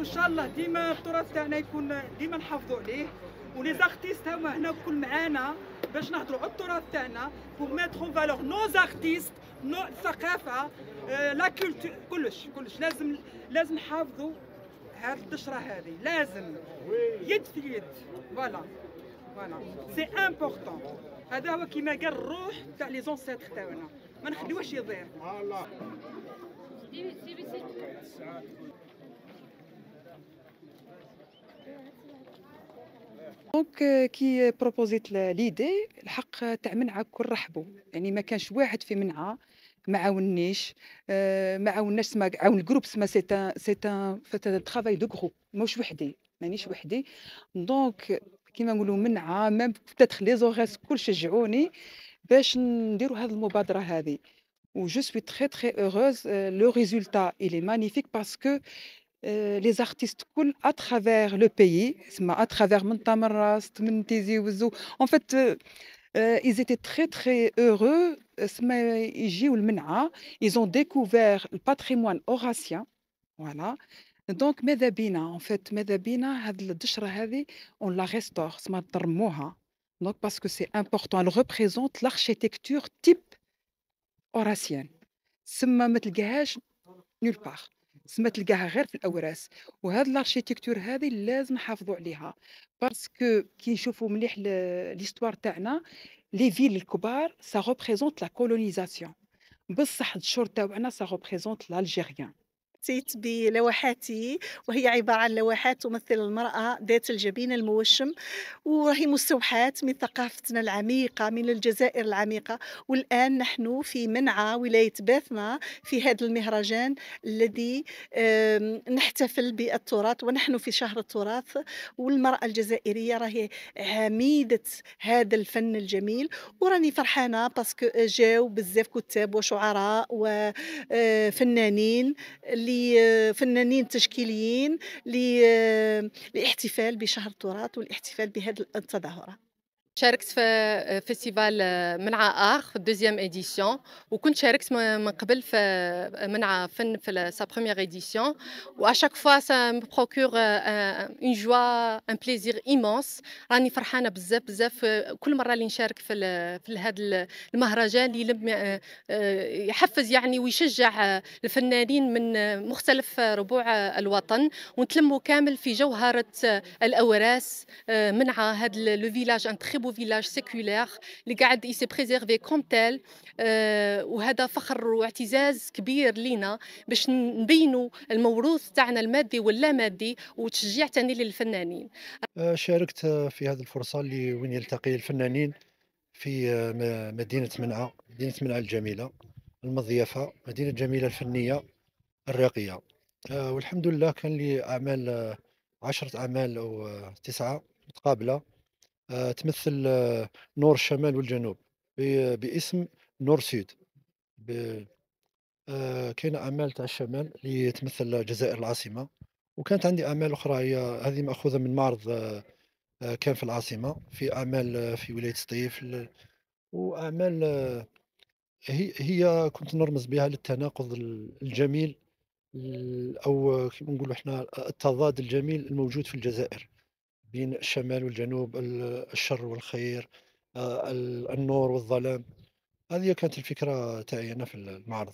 وان شاء الله ديما التراث تاعنا يكون ديما نحافظوا عليه ولي زارتيست هما هنا كل معانا باش نهضروا على التراث تاعنا بور ميتر اون فالور نو زارتيست نو الثقافه لا كولتور كلش كلش لازم لازم نحافظوا هذه الدشره هذه لازم يد في يد فوالا فوالا سي امبورطون هذا هو كيما قال الروح تاع لي زونسيتر تاعنا ما نخليوهاش يضيع دونك كي بروبوزيت ليدي الحق تاع منعه كل رحبوا يعني ما كانش واحد في منعه ما عاونيش آه، ما عاوناش سما عاون الجروب سما سي ان سي ان ترافاي دو جروب ماهوش وحدي مانيش وحدي دونك كيما نقولوا منعه ميم بتاتخ لي زوغاس كل شجعوني باش نديروا هذه المبادره هذه و جو سوي تري تري heureuse لو آه، ريزولتا il est magnifique Euh, les artistes à travers le pays, à travers Montamaras, Tizi En fait, euh, euh, ils étaient très très heureux. Ils ont découvert le patrimoine horacien. Voilà. Donc, Medabina, en fait, Medabina, on la restaure. Donc, parce que c'est important, elle représente l'architecture type horacienne. C'est nulle part. تسمى تلقاها غير في الاوراس وهاد الاركيتكتور هذه لازم نحافظوا عليها باسكو كي نشوفوا مليح ليستوار تاعنا لي فيل الكبار سا ريبريزونت لا كولونيزاسيون بصح الشور تاعنا سا ريبريزونت الجيريان أتيت بلوحاتي وهي عبارة عن لوحات تمثل المرأة ذات الجبين الموشم وهي مستوحاة من ثقافتنا العميقة من الجزائر العميقة والآن نحن في منعى ولاية باثنا في هذا المهرجان الذي نحتفل بالتراث ونحن في شهر التراث والمرأة الجزائرية راهي عميدة هذا الفن الجميل وراني فرحانة باسكو جاو بزاف كتاب وشعراء وفنانين آه، اللي لفنانين آه، تشكيليين آه، لاحتفال بشهر التراث والاحتفال بهذه التظاهرات شاركت في آه، فيستيفال آه، منعة آخ في الدوزيام إديسيون وكنت شاركت من قبل في آه، منعة فن في سا بروميير إديسيون شاك فوا سا بروكور اون جوا ان بليزير إيمونس راني فرحانة بزاف بزاف كل مرة اللي نشارك في في هذا المهرجان اللي يحفز يعني ويشجع الفنانين من مختلف ربوع الوطن ونتلموا كامل في جوهرة الأوراس منعة هذا لو فيلاج ان تخي très beau village séculaire اللي قاعد يسي بريزيرفي كوم تال وهذا فخر واعتزاز كبير لينا باش نبينوا الموروث تاعنا المادي واللا مادي وتشجيع تاني للفنانين آه، شاركت في هذه الفرصه اللي وين يلتقي الفنانين في آه، مدينه منعاء مدينه منعاء الجميله المضيافه مدينه جميله الفنيه الراقيه آه، والحمد لله كان لي اعمال عشرة أعمال أو تسعة متقابلة آه، تمثل آه، نور الشمال والجنوب باسم نور سيد آه، كاين اعمال تاع الشمال اللي تمثل جزائر العاصمه وكانت عندي اعمال اخرى هي هذه ماخوذه من معرض كان في العاصمه في اعمال في ولايه سطيف واعمال هي هي كنت نرمز بها للتناقض الجميل او كيما نقولوا احنا التضاد الجميل الموجود في الجزائر بين الشمال والجنوب الشر والخير آه، النور والظلام هذه كانت الفكره تاعي انا في المعرض